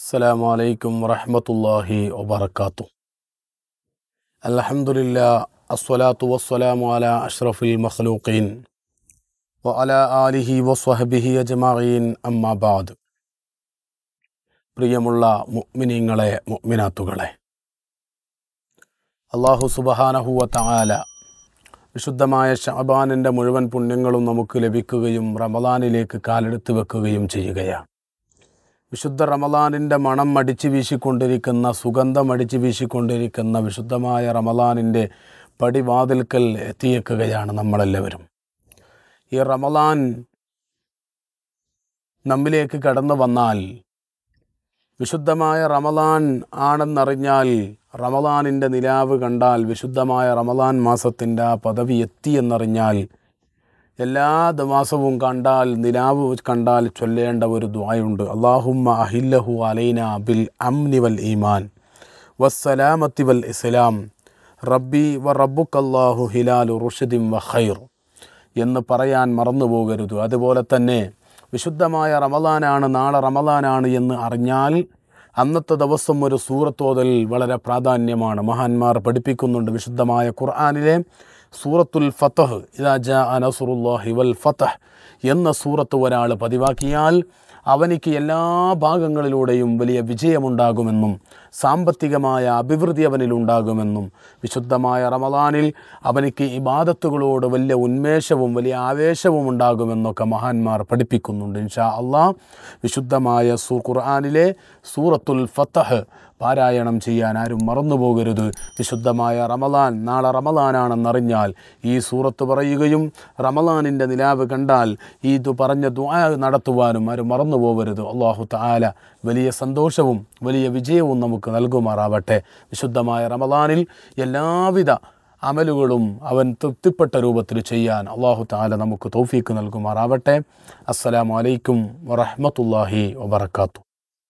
അസ്സലാമു അലൈക്കും വറഹമത്തല്ലാഹി വബർക്കാത്തു അലഹമുല്ല അസ്വലാത്തു വസ്സലാമു അല അഷ്റഫുൽ മഖ്ലൂഖീൻ വ അല ആലിഹി വസ്വഹബിഹി അജമായീൻ അമ്മാബാദ് പ്രിയമുള്ള മുഅ്മിനീങ്ങളെ മുഅ്മിനാത്തുകളെ അള്ളാഹു സുബഹാനഹുവ തആല വിശുദ്ധമായ ഷാബാനിൻ്റെ മുഴുവൻ പുണ്യങ്ങളും നമുക്ക് ലഭിക്കുകയും റമദാനിലേക്ക് കാലെടുത്ത് വെക്കുകയും ചെയ്യുകയാണ് വിശുദ്ധ റമലാനിൻ്റെ മണം അടിച്ചു വീശിക്കൊണ്ടിരിക്കുന്ന സുഗന്ധം അടിച്ചു വീശിക്കൊണ്ടിരിക്കുന്ന വിശുദ്ധമായ റമലാനിൻ്റെ പടിവാതിൽക്കൽ എത്തിയേക്കുകയാണ് നമ്മളെല്ലാവരും ഈ റമലാൻ നമ്മിലേക്ക് കടന്നു വന്നാൽ വിശുദ്ധമായ റമലാൻ ആണെന്നറിഞ്ഞാൽ റമലാനിൻ്റെ നിലാവ് കണ്ടാൽ വിശുദ്ധമായ റമലാൻ മാസത്തിൻ്റെ ആ പദവി എത്തിയെന്നറിഞ്ഞാൽ എല്ലാ ദിവസവും കണ്ടാൽ നിലാവ് കണ്ടാൽ ചൊല്ലേണ്ട ഒരു ദ്വായുണ്ട് അള്ളാഹുമ്മ അഹില്ലഹു അലൈന ബിൽ അംനി വൽ ഈമാൻ വസ്സലാമത്തി വൽ ഇസ്ലാം റബ്ബി വ റബ്ബുക്കല്ലാഹു ഹിലാലു റുഷദിം വ ഖൈർ എന്ന് പറയാൻ മറന്നു പോകരുത് അതുപോലെ തന്നെ വിശുദ്ധമായ റമദാനാണ് നാളെ റമദാനാണ് എന്ന് അറിഞ്ഞാൽ അന്നത്തെ ദിവസം ഒരു സൂറത്തോതൽ വളരെ പ്രാധാന്യമാണ് മഹാന്മാർ പഠിപ്പിക്കുന്നുണ്ട് വിശുദ്ധമായ ഖുർആാനിലെ സൂറത്തുൽ ഫത്തഹ് ഇതാജ അനസുറുല്ലാഹി വൽ ഫത്തഹ് എന്ന സൂറത്ത് ഒരാൾ പതിവാക്കിയാൽ അവനിക്ക് എല്ലാ ഭാഗങ്ങളിലൂടെയും വലിയ വിജയമുണ്ടാകുമെന്നും സാമ്പത്തികമായ അഭിവൃദ്ധി അവനിലുണ്ടാകുമെന്നും വിശുദ്ധമായ റമദാനിൽ അവനിക്ക് ഇബാദത്തുകളോട് വലിയ ഉന്മേഷവും വലിയ ആവേശവും ഉണ്ടാകുമെന്നൊക്കെ മഹാന്മാർ പഠിപ്പിക്കുന്നുണ്ട് ഇൻഷാ അള്ളാഹ് വിശുദ്ധമായ സു ഖുർആാനിലെ സൂറത്തുൽ ഫത്തഹ് പാരായണം ചെയ്യാൻ ആരും മറന്നു പോകരുത് വിശുദ്ധമായ റമലാൻ നാളെ റമലാനാണെന്നറിഞ്ഞാൽ ഈ സൂറത്ത് പറയുകയും റമലാനിൻ്റെ നിലാവ് കണ്ടാൽ ഈ ദു പറഞ്ഞ ദുആ നടത്തുവാനും ആരും മറന്നു പോകരുത് അള്ളാഹു താല വലിയ സന്തോഷവും വലിയ വിജയവും നമുക്ക് നൽകുമാറാവട്ടെ വിശുദ്ധമായ റമലാനിൽ എല്ലാവിധ അമലുകളും അവൻ തൃപ്തിപ്പെട്ട രൂപത്തിൽ ചെയ്യാൻ അള്ളാഹു താല നമുക്ക് തോഫീക്ക് നൽകുമാറാവട്ടെ അസ്സലാമലൈക്കും വറഹമത്തല്ലാഹി വാത്തു